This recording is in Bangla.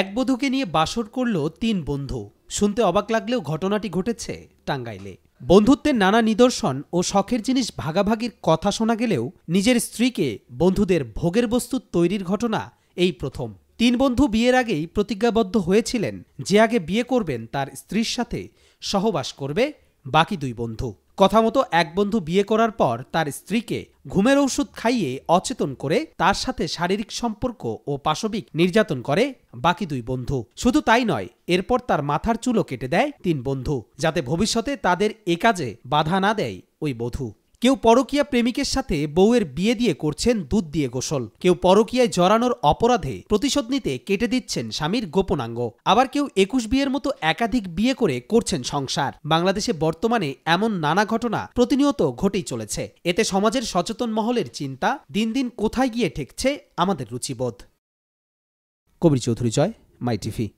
এক বধুকে নিয়ে বাসর করল তিন বন্ধু শুনতে অবাক লাগলেও ঘটনাটি ঘটেছে টাঙ্গাইলে বন্ধুত্বের নানা নিদর্শন ও শখের জিনিস ভাগাভাগির কথা শোনা গেলেও নিজের স্ত্রীকে বন্ধুদের ভোগের বস্তু তৈরির ঘটনা এই প্রথম তিন বন্ধু বিয়ের আগেই প্রতিজ্ঞাবদ্ধ হয়েছিলেন যে আগে বিয়ে করবেন তার স্ত্রীর সাথে সহবাস করবে বাকি দুই বন্ধু কথা মতো এক বন্ধু বিয়ে করার পর তার স্ত্রীকে ঘুমের ঔষধ খাইয়ে অচেতন করে তার সাথে শারীরিক সম্পর্ক ও পাশবিক নির্যাতন করে বাকি দুই বন্ধু শুধু তাই নয় এরপর তার মাথার চুলও কেটে দেয় তিন বন্ধু যাতে ভবিষ্যতে তাদের এ কাজে বাধা না দেয় ওই বধূ কেউ পরকীয়া প্রেমিকের সাথে বউয়ের বিয়ে দিয়ে করছেন দুধ দিয়ে গোসল কেউ পরকীয়ায় জড়ানোর অপরাধে প্রতিশোধ নিতে কেটে দিচ্ছেন স্বামীর গোপনাঙ্গ আবার কেউ একুশ বিয়ের মতো একাধিক বিয়ে করে করছেন সংসার বাংলাদেশে বর্তমানে এমন নানা ঘটনা প্রতিনিয়ত ঘটেই চলেছে এতে সমাজের সচেতন মহলের চিন্তা দিন দিন কোথায় গিয়ে ঠেকছে আমাদের রুচিবোধ কবির চৌধুরী জয় মাই টিভি